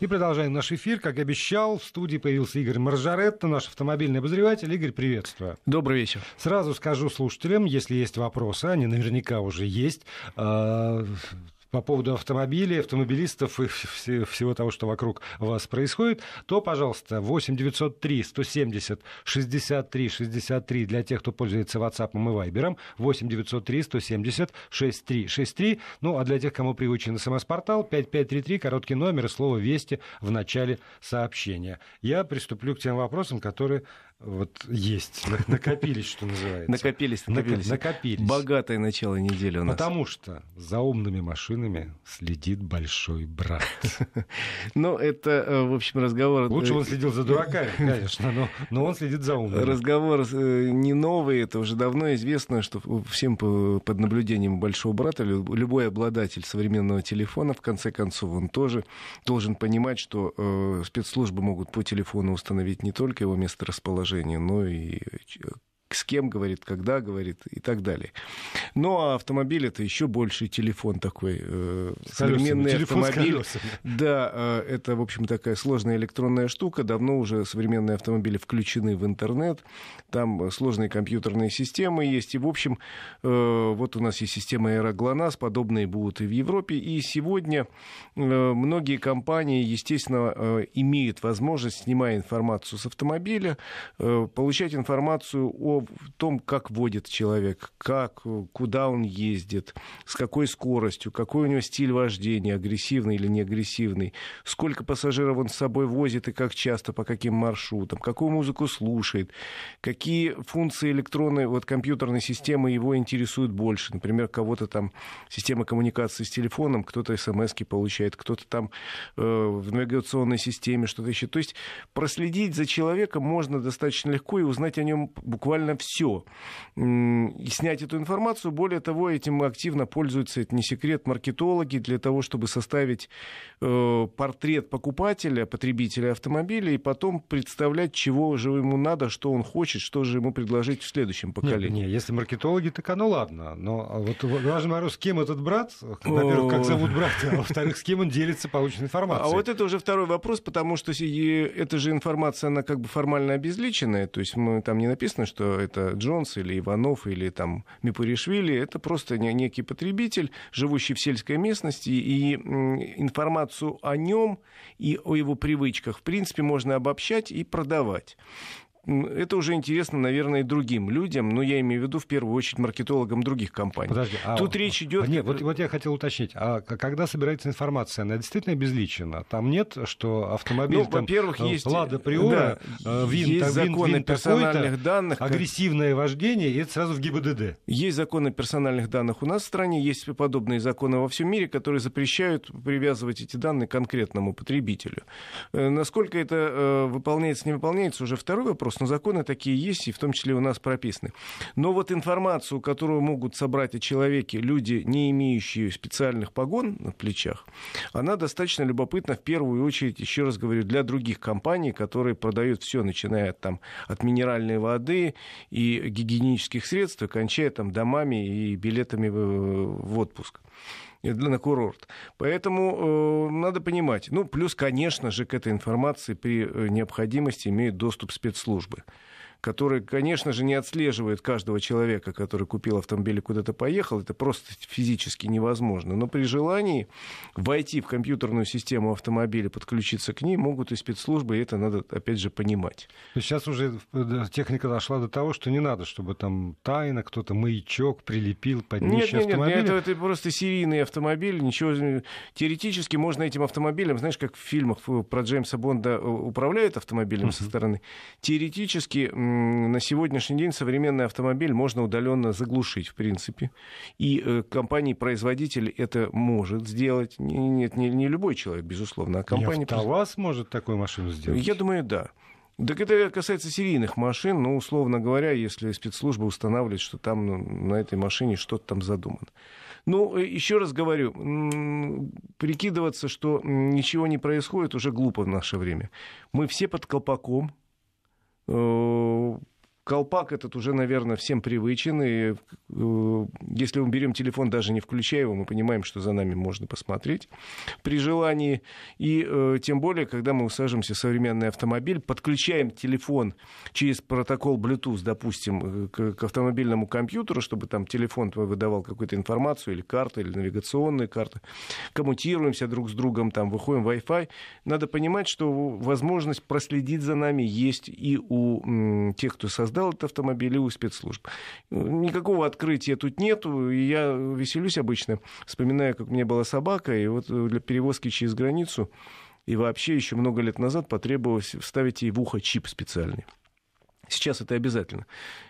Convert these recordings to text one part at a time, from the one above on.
И продолжаем наш эфир. Как обещал, в студии появился Игорь Маржаретто, наш автомобильный обозреватель. Игорь, приветствую. Добрый вечер. Сразу скажу слушателям, если есть вопросы, они наверняка уже есть, а, по поводу автомобилей, автомобилистов и всего того, что вокруг вас происходит, то, пожалуйста, 8 903 170 63 63 для тех, кто пользуется WhatsApp и Viber, 8 903 170 63 63. Ну, а для тех, кому приучен СМС-портал, 5533, короткий номер и слово «Вести» в начале сообщения. Я приступлю к тем вопросам, которые вот есть, накопились, что называется. Накопились, накопились. Накопились. Богатое начало недели у нас. Потому что за умными машинами следит большой брат. Ну, это, э, в общем, разговор... Э, Лучше он следил за дураками, конечно, но, но он следит за умными. Разговор э, не новый, это уже давно известно, что всем под наблюдением большого брата любой обладатель современного телефона, в конце концов, он тоже должен понимать, что спецслужбы могут по телефону установить не только его место расположения, предложение, но и с кем говорит, когда говорит и так далее. Ну а автомобиль это еще больше телефон такой э, современный телефон автомобиль. Да, э, это в общем такая сложная электронная штука. Давно уже современные автомобили включены в интернет. Там сложные компьютерные системы есть и в общем э, вот у нас есть система Аэроглонас, подобные будут и в Европе. И сегодня э, многие компании, естественно, э, имеют возможность снимая информацию с автомобиля, э, получать информацию о о том, как водит человек, как, куда он ездит, с какой скоростью, какой у него стиль вождения, агрессивный или не агрессивный, сколько пассажиров он с собой возит и как часто, по каким маршрутам, какую музыку слушает, какие функции электронной, вот компьютерной системы его интересуют больше. Например, кого-то там система коммуникации с телефоном, кто-то смс получает, кто-то там э, в навигационной системе что-то еще. То есть проследить за человеком можно достаточно легко и узнать о нем буквально буквально все. И снять эту информацию. Более того, этим активно пользуются, это не секрет, маркетологи для того, чтобы составить э, портрет покупателя, потребителя автомобиля, и потом представлять, чего же ему надо, что он хочет, что же ему предложить в следующем поколении. Нет, нет если маркетологи, так оно ладно. Но а вот важный вопрос, с кем этот брат? Во-первых, как зовут брата, а во-вторых, с кем он делится полученной информацией? А вот это уже второй вопрос, потому что эта же информация, она как бы формально обезличенная, то есть мы, там не написано, что это Джонс или Иванов или там Мипуришвили, это просто некий потребитель, живущий в сельской местности, и информацию о нем и о его привычках, в принципе, можно обобщать и продавать это уже интересно, наверное, и другим людям, но ну, я имею в виду в первую очередь маркетологам других компаний. Подожди, а тут а, речь идет. Нет, вот, э, вот я хотел уточнить, а когда собирается информация, она действительно обезличена? Там нет, что автомобиль, ну, там, во-первых, э, есть Лада э, Приора, да, есть законы персональных данных, агрессивное вождение, и это сразу в ГИБДД. Есть законы персональных данных у нас в стране, есть подобные законы во всем мире, которые запрещают привязывать эти данные конкретному потребителю. Насколько это выполняется, не выполняется, уже второй вопрос вопрос, но законы такие есть, и в том числе у нас прописаны. Но вот информацию, которую могут собрать о человеке люди, не имеющие специальных погон на плечах, она достаточно любопытна в первую очередь, еще раз говорю, для других компаний, которые продают все, начиная там, от минеральной воды и гигиенических средств, и кончая там, домами и билетами в отпуск на курорт. Поэтому э, надо понимать. Ну, плюс, конечно же, к этой информации при э, необходимости имеют доступ спецслужбы который, конечно же, не отслеживает каждого человека, который купил автомобиль и куда-то поехал. Это просто физически невозможно. Но при желании войти в компьютерную систему автомобиля, подключиться к ней могут и спецслужбы, и это надо, опять же, понимать. Сейчас уже э, техника дошла до того, что не надо, чтобы там тайно кто-то маячок прилепил под днище нет, нет, Нет, это, это просто серийный автомобиль. Ничего... Э, теоретически можно этим автомобилем, знаешь, как в фильмах э, про Джеймса Бонда управляют автомобилем uh-huh. со стороны, теоретически на сегодняшний день современный автомобиль можно удаленно заглушить, в принципе. И э, компании-производитель это может сделать. Нет, не, не любой человек, безусловно, а компания... И вас может такую машину сделать? Я думаю, да. Так это касается серийных машин, ну, условно говоря, если спецслужба устанавливает, что там ну, на этой машине что-то там задумано. Ну, э, еще раз говорю, прикидываться, что ничего не происходит, уже глупо в наше время. Мы все под колпаком, Oh, Колпак этот уже, наверное, всем привычен. И э, если мы берем телефон, даже не включая его, мы понимаем, что за нами можно посмотреть при желании. И э, тем более, когда мы усаживаемся в современный автомобиль, подключаем телефон через протокол Bluetooth, допустим, э, к, к автомобильному компьютеру, чтобы там телефон твой выдавал какую-то информацию или карты, или навигационные карты. Коммутируемся друг с другом, там выходим в Wi-Fi. Надо понимать, что возможность проследить за нами есть и у м, тех, кто создал ждал этот автомобиль и у спецслужб. Никакого открытия тут нету, и я веселюсь обычно, вспоминая как у меня была собака, и вот э, для перевозки через границу и вообще еще много лет назад потребовалось вставить ей в ухо чип специальный. Сейчас это обязательно.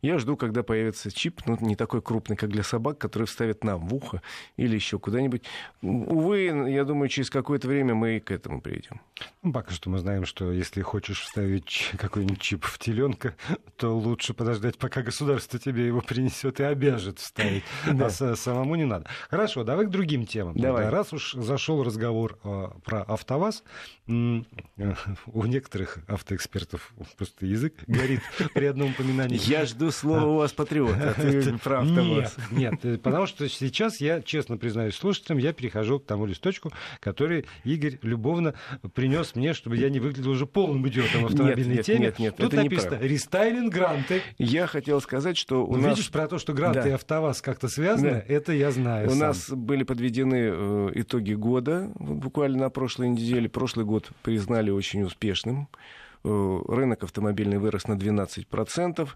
Я жду, когда появится чип, ну, не такой крупный, как для собак, который вставят нам в ухо или еще куда-нибудь. Увы, я думаю, через какое-то время мы и к этому придем. Ну, пока что мы знаем, что если хочешь вставить какой-нибудь чип в теленка, то лучше подождать, пока государство тебе его принесет и обяжет вставить. А самому не надо. Хорошо, давай к другим темам. Давай. Раз уж зашел разговор а, про АвтоВАЗ, у некоторых автоэкспертов просто язык горит при одном упоминании. Я жду слова у вас патриота. патриот. А нет, нет, э, потому что сейчас я, честно признаюсь слушателям, я перехожу к тому листочку, который Игорь любовно принес мне, чтобы я не выглядел уже полным идиотом в автомобильной теме. Нет, нет, Тут написано рестайлинг гранты. Я хотел сказать, что у ну, нас... Видишь, про то, что гранты и автоваз как-то связаны, это я знаю У нас были подведены э, итоги года буквально на прошлой неделе. Прошлый год признали очень успешным. Э, рынок автомобильный вырос на 12%.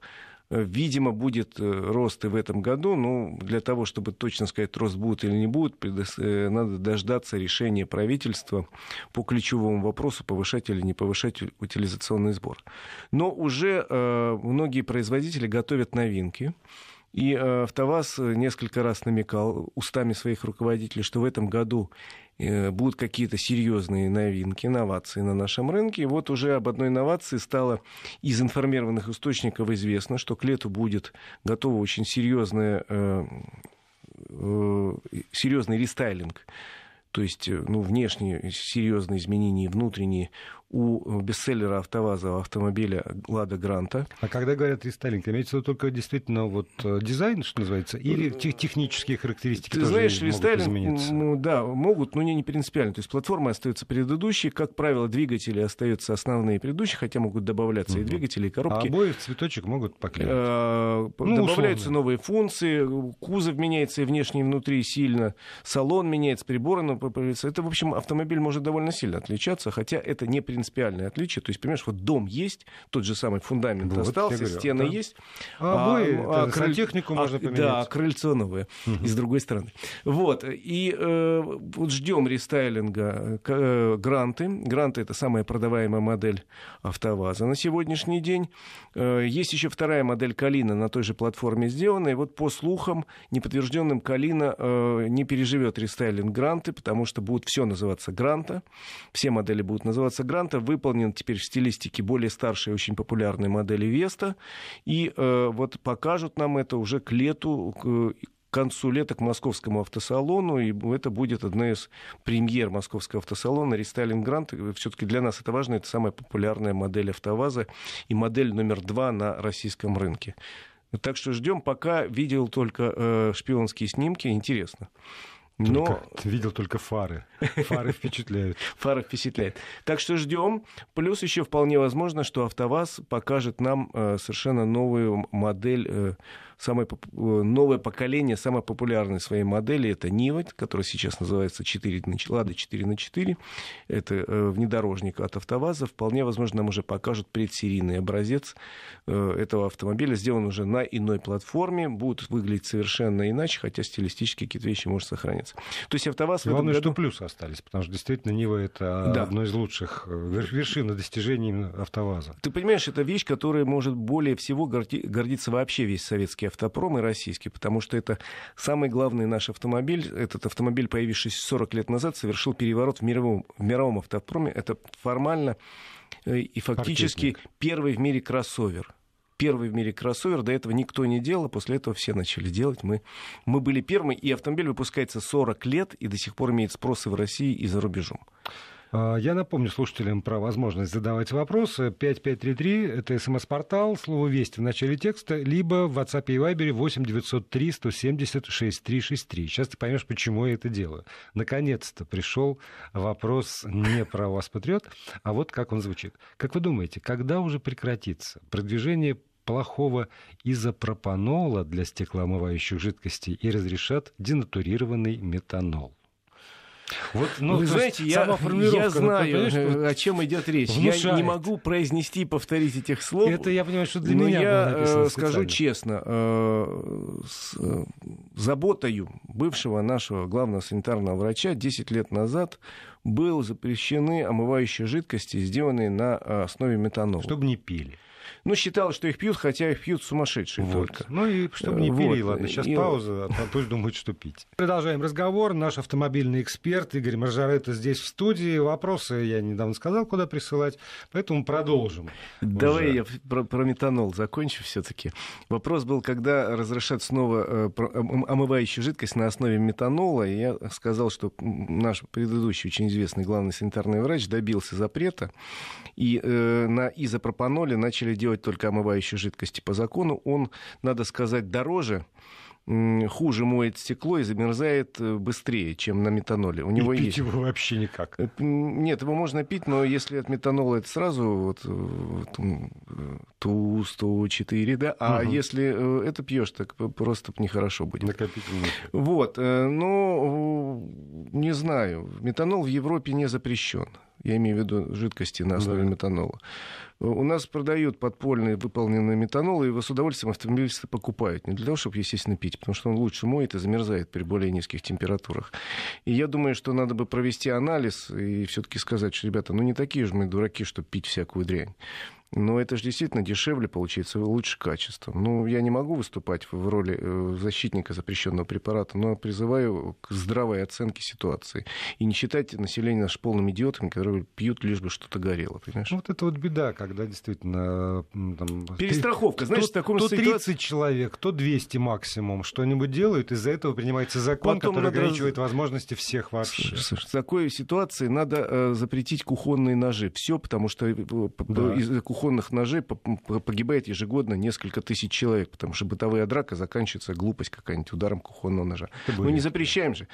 Э, видимо, будет э, рост и в этом году, но ну, для того, чтобы точно сказать, рост будет или не будет, надо дождаться решения правительства по ключевому вопросу, повышать или не повышать утилизационный сбор. Но уже многие производители готовят новинки. И АвтоВАЗ несколько раз намекал устами своих руководителей, что в этом году Э, будут какие-то серьезные новинки, инновации на нашем рынке. И вот уже об одной инновации стало из информированных источников известно, что к лету будет готова очень серьезная, э, э, серьезный рестайлинг то есть э, ну, внешние серьезные изменения и внутренние у э, бестселлера «АвтоВАЗа» автомобиля «Лада Гранта». А когда говорят «рестайлинг», имеется в виду только действительно вот э, дизайн, что называется, или технические характеристики Ты тоже знаешь, рестайлинг, могут измениться? Ну, да, могут, но не, не принципиально. То есть платформа остается предыдущей, как правило, двигатели остаются основные предыдущие, хотя могут добавляться угу. и двигатели, и а коробки. А обои в цветочек могут поклеить? Э, ну, добавляются условно. новые функции, кузов меняется и внешне, и внутри сильно, салон меняется, приборы, но это, в общем, автомобиль может довольно сильно отличаться, хотя это не принципиально принципиальное отличие. То есть, понимаешь, вот дом есть, тот же самый фундамент вот, остался, говорю, стены да. есть. А, обои, а, крыль... технику а, а поменять. Да, крыльцо новое, угу. и с другой стороны. Вот, и э, вот ждем рестайлинга э, гранты. Гранты — это самая продаваемая модель АвтоВАЗа на сегодняшний день. Э, есть еще вторая модель Калина на той же платформе сделана, и вот по слухам, неподтвержденным Калина э, не переживет рестайлинг гранты, потому что будет все называться гранта, все модели будут называться гранты, 100% выполнен теперь в стилистике более старшей, очень популярной модели Веста. И э, вот покажут нам это уже к лету, к, к концу лета к московскому автосалону, и это будет одна из премьер московского автосалона. Рестайлинг Грант, все-таки для нас это важно, это самая популярная модель автоваза и модель номер два на российском рынке. Так что ждем, пока видел только э, шпионские снимки, интересно. Но... Только, видел только фары. Фары впечатляют. Фары впечатляют. Так что ждем. Плюс еще вполне возможно, что АвтоВАЗ покажет нам э, совершенно новую модель э, самое э, новое поколение, самой популярной своей модели это Нива, которая сейчас называется 4 на, Лада 4 на 4. Это э, внедорожник от АвтоВАЗа. Вполне возможно, нам уже покажут предсерийный образец э, этого автомобиля. Сделан уже на иной платформе. будет выглядеть совершенно иначе, хотя стилистически какие-то вещи может сохраниться. То есть АвтоВАЗ... Главное, году... что плюсы остались, потому что действительно Нива это да. одно из лучших вершин достижений АвтоВАЗа. Ты понимаешь, это вещь, которая может более всего гордиться вообще весь советский «Автопром» и российский, потому что это самый главный наш автомобиль. Этот автомобиль, появившийся 40 лет назад, совершил переворот в мировом, в мировом автопроме. Это формально э, и фактически Паркетник. первый в мире кроссовер первый в мире кроссовер. До этого никто не делал, а после этого все начали делать. Мы, мы были первыми, и автомобиль выпускается 40 лет и до сих пор имеет спросы в России и за рубежом. А, я напомню слушателям про возможность задавать вопросы. 5533 — это смс-портал, слово «Вести» в начале текста, либо в WhatsApp и Viber 8 903 170 6363. Сейчас ты поймешь, почему я это делаю. Наконец-то пришел вопрос не про вас, патриот, а вот как он звучит. Как вы думаете, когда уже прекратится продвижение плохого изопропанола для стеклоомывающих жидкостей и разрешат денатурированный метанол? Вот, ну, ну Вы знаете, я, я знаю, о чем идет речь. Внушает. Я не могу произнести и повторить этих слов. Это я понимаю, что для но меня я э, скажу честно, э, с э, заботою бывшего нашего главного санитарного врача 10 лет назад был запрещены омывающие жидкости, сделанные на э, основе метанола. Чтобы не пили. Ну, считал, что их пьют, хотя их пьют сумасшедшие вот. только. Ну и чтобы не э, пили, вот. ладно, сейчас и... пауза, а пусть думают, что пить. Продолжаем разговор. Наш автомобильный эксперт Игорь Маржарета здесь в студии. Вопросы я недавно сказал, куда присылать, поэтому продолжим. Давай уже. я про, про метанол закончу все-таки. Вопрос был, когда разрешат снова э, омывающую жидкость на основе метанола. И я сказал, что наш предыдущий очень известный главный санитарный врач добился запрета, и э, на изопропаноле начали делать делать только омывающие жидкости по закону. Он, надо сказать, дороже хуже моет стекло и замерзает э, быстрее, чем на метаноле. У него и пить есть... его вообще никак. Э, нет, его можно пить, но если от метанола это сразу вот э, Ту-104, да, а угу. если это пьешь, так просто нехорошо будет. Накопительный. Вот, но не знаю, метанол в Европе не запрещен. Я имею в виду жидкости на основе да. метанола. У нас продают подпольный выполненный метанол, и его с удовольствием автомобилисты покупают. Не для того, чтобы, естественно, пить, потому что он лучше моет и замерзает при более низких температурах. И я думаю, что надо бы провести анализ и все-таки сказать, что, ребята, ну не такие же мы дураки, чтобы пить всякую дрянь. Но ну, это же действительно дешевле получается, лучше качество. Ну, я не могу выступать в роли э, защитника запрещенного препарата, но призываю к здравой оценке ситуации. И не считайте население наш полным идиотами, которые пьют, лишь бы что-то горело, понимаешь? Ну, вот это вот беда, когда действительно... Там, Перестраховка, знаешь, то, в таком то ситуации... 30 человек, то 200 максимум что-нибудь делают, из-за этого принимается закон, Потом который надо... ограничивает возможности всех вообще. Слушай, в такой ситуации надо э, запретить кухонные ножи. Все, потому что э, да. из кухонных кухонных ножей погибает ежегодно несколько тысяч человек, потому что бытовая драка заканчивается глупость какая-нибудь ударом кухонного ножа. Мы не запрещаем же.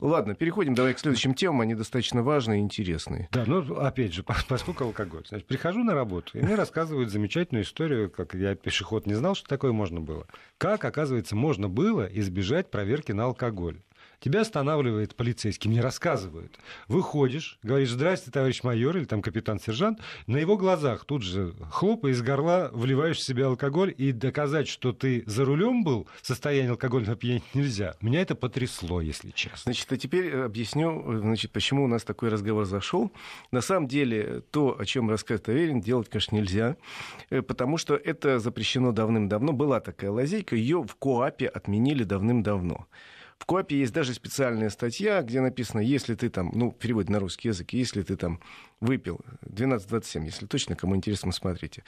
Ладно, переходим давай к следующим темам, они достаточно важные и интересные. Да, ну опять же, поскольку алкоголь. Значит, прихожу на работу, и мне рассказывают замечательную историю, как я пешеход не знал, что такое можно было. Как, оказывается, можно было избежать проверки на алкоголь. Тебя останавливает полицейский, мне рассказывают. Выходишь, говоришь, здрасте, товарищ майор, или там капитан-сержант. На его глазах тут же хлопа из горла вливаешь в себя алкоголь. И доказать, что ты за рулем был, в состоянии алкогольного опьянения нельзя. Меня это потрясло, если честно. Значит, а теперь э, объясню, э, значит, почему у нас такой разговор зашел. На самом деле, то, о чем рассказывает Аверин, делать, конечно, нельзя, э, потому что это запрещено давным-давно. Была такая лазейка, ее в КОАПе отменили давным-давно. В КОАПе есть даже специальная статья, где написано, если ты там, ну, перевод на русский язык, если ты там выпил 12-27, если точно, кому интересно, смотрите,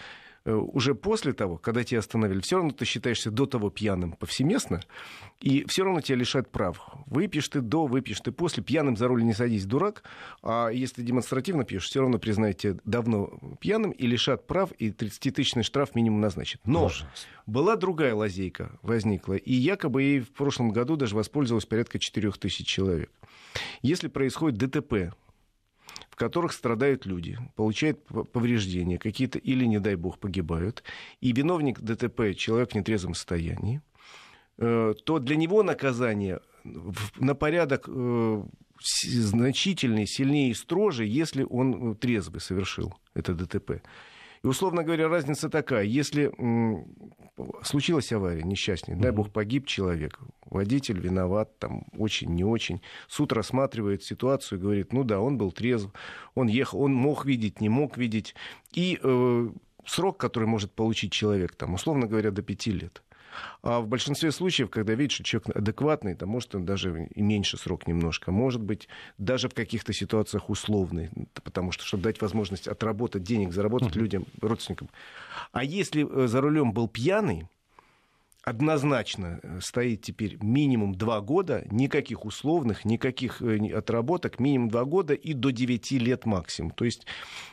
Э, уже после того, когда тебя остановили, все равно ты считаешься до того пьяным повсеместно, и все равно тебя лишают прав. Выпьешь ты до, выпьешь ты после, пьяным за руль не садись, дурак, а если демонстративно пьешь, все равно признают тебя давно пьяным и лишат прав, и 30-тысячный штраф минимум назначен. Но Боже. была другая лазейка возникла, и якобы ей в прошлом году даже воспользовалось порядка 4 тысяч человек. Если происходит ДТП в которых страдают люди, получают повреждения какие-то или, не дай бог, погибают, и виновник ДТП человек в нетрезвом состоянии, э, то для него наказание на порядок э, значительный, сильнее и строже, если он э, трезвый совершил это ДТП. И, условно говоря, разница такая. Если случилась авария несчастная, дай бог, погиб человек, водитель виноват, там, очень, не очень. Суд рассматривает ситуацию и говорит, ну да, он был трезв, он ехал, он мог видеть, не мог видеть. И э, срок, который может получить человек, там, условно говоря, до пяти лет. А в большинстве случаев, когда видишь, что человек адекватный, то может он даже и меньше срок немножко, может быть, даже в каких-то ситуациях условный, потому что, чтобы дать возможность отработать денег, заработать mm-hmm. людям, родственникам. А если э, за рулем был пьяный, однозначно э, стоит теперь минимум два года, никаких условных, никаких э, отработок, минимум два года и до 9 лет максимум. То есть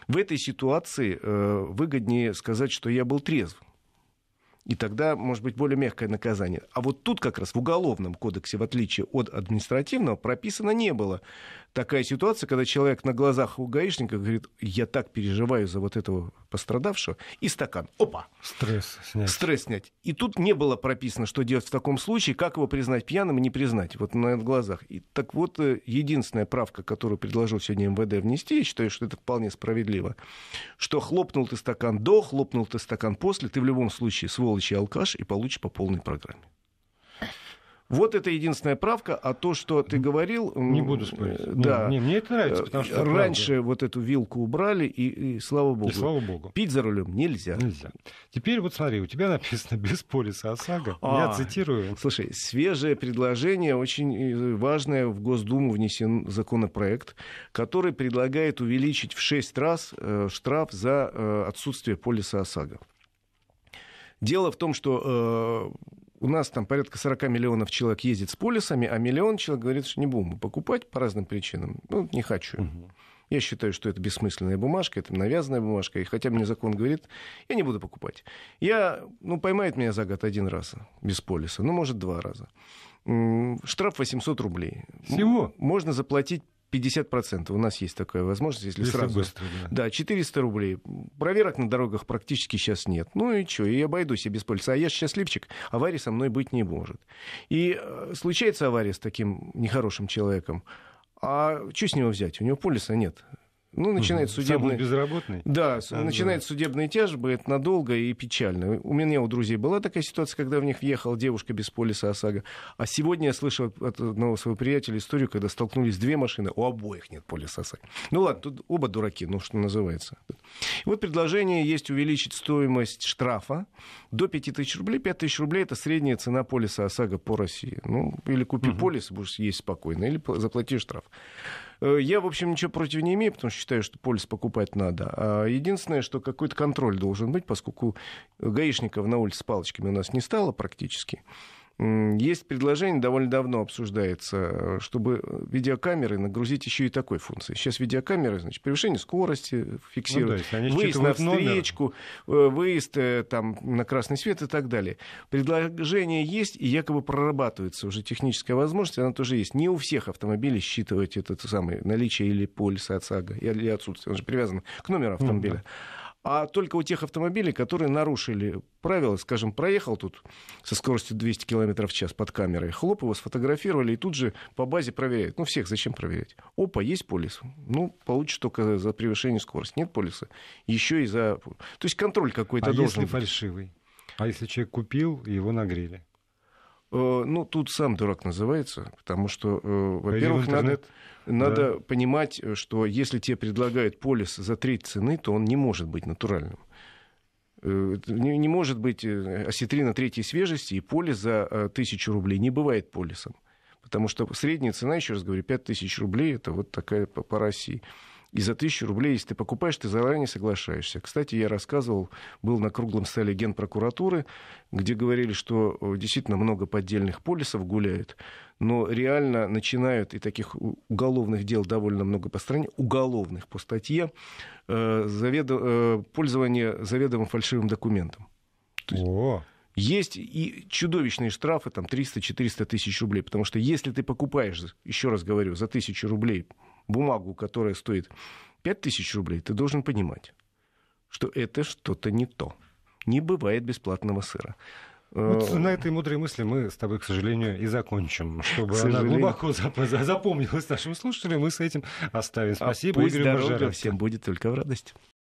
в этой ситуации выгоднее сказать, что я был трезв. И тогда, может быть, более мягкое наказание. А вот тут как раз в Уголовном кодексе, в отличие от административного, прописано не было. Такая ситуация, когда человек на глазах у гаишника говорит, я так переживаю за вот этого пострадавшего, и стакан. Опа! Стресс снять. Стресс снять. И тут не было прописано, что делать в таком случае, как его признать пьяным и не признать. Вот на глазах. И так вот, э, единственная правка, которую предложил сегодня МВД внести, я считаю, что это вполне справедливо, что хлопнул ты стакан до, хлопнул ты стакан после, ты в любом случае, сволочь, сволочь и алкаш и получишь по полной программе. Вот это единственная правка, а то, что ты говорил... Не буду спорить. Э, да. Не, не, мне это нравится, потому что... Э, раньше правда. вот эту вилку убрали, и, и слава богу. И слава богу. Пить за рулем нельзя. Нельзя. Теперь вот смотри, у тебя написано «Без полиса ОСАГО». А, Я цитирую. Слушай, свежее предложение, очень э, важное, в Госдуму внесен законопроект, который предлагает увеличить в 6 раз штраф за отсутствие полиса ОСАГО. Дело в том, что э, у нас там порядка 40 миллионов человек ездит с полисами, а миллион человек говорит, что не будем покупать по разным причинам. Ну, не хочу. Угу. Я считаю, что это бессмысленная бумажка, это навязанная бумажка, и хотя мне закон говорит, я не буду покупать. Я, ну, поймает меня за год один раз без полиса, ну, может, два раза. Штраф 800 рублей. Всего? Можно заплатить 50%. У нас есть такая возможность, если, если сразу... Быстро, да. да, 400 рублей. Проверок на дорогах практически сейчас нет. Ну и что, и обойдусь и без пользы. А я счастливчик, аварии со мной быть не может. И э, случается авария с таким нехорошим человеком, а что с него взять? У него полиса нет. Ну, начинает угу. судебный... Самый безработный? Да, а, ну начинает да. судебные тяжбы, это надолго и печально. У меня у друзей была такая ситуация, когда в них въехала девушка без полиса ОСАГО. А сегодня я слышал от одного своего приятеля историю, когда столкнулись две машины, у обоих нет полиса ОСАГО. Ну ладно, тут оба дураки, ну что называется. Вот предложение есть увеличить стоимость штрафа до 5000 рублей. 5000 рублей – это средняя цена полиса ОСАГО по России. Ну, или купи угу. полис, будешь есть спокойно, или заплати штраф. Э, я, в общем, ничего против не имею, потому что считаю, что полис покупать надо. А единственное, что какой-то контроль должен быть, поскольку гаишников на улице с палочками у нас не стало практически. Есть предложение, довольно давно обсуждается, чтобы видеокамеры нагрузить еще и такой функцией. Сейчас видеокамеры, значит, превышение скорости фиксируют, ну, да, выезд на встречку, номер. Э, выезд э, там, на красный свет и так далее. Предложение есть, и якобы прорабатывается уже техническая возможность, она тоже есть. Не у всех автомобилей считывать это самое наличие или полиса от САГО, или отсутствие, он же привязан к номеру ну автомобиля. Mm-hmm а только у тех автомобилей, которые нарушили правила, скажем, проехал тут со скоростью 200 км в час под камерой, хлоп, его сфотографировали и тут же по базе проверяют. Ну, всех зачем проверять? Опа, есть полис? Ну, получишь только за превышение скорости. Нет полиса? Еще и за... То есть контроль какой-то а должен если быть. фальшивый? А если человек купил, его нагрели? Э, ну, тут сам дурак называется, потому что, э, во-первых, надо, надо да. понимать, э, что если тебе предлагают полис за треть цены, то он не может быть натуральным. Не, не может быть осетрина третьей свежести и полис за тысячу рублей. Не бывает полисом. Потому что средняя цена, еще раз говорю, 5000 рублей, это вот такая по, по России. И за тысячу рублей, если ты покупаешь, ты заранее соглашаешься. Кстати, я рассказывал, был на круглом столе генпрокуратуры, где говорили, что э, действительно много поддельных полисов гуляют, но реально начинают и таких уголовных дел довольно много по стране, уголовных по статье, э, заведо, э, пользование заведомо фальшивым документом. О. Есть и чудовищные штрафы, там 300-400 тысяч рублей, потому что если ты покупаешь, еще раз говорю, за тысячу рублей бумагу, которая стоит 5000 рублей, ты должен понимать, что это что-то не то. Не бывает бесплатного сыра. Вот э, на этой мудрой мысли мы с тобой, к сожалению, и закончим, чтобы она глубоко запомнилась нашим слушателям. Мы с этим оставим. А Спасибо, а пусть Игорь всем будет только в радость.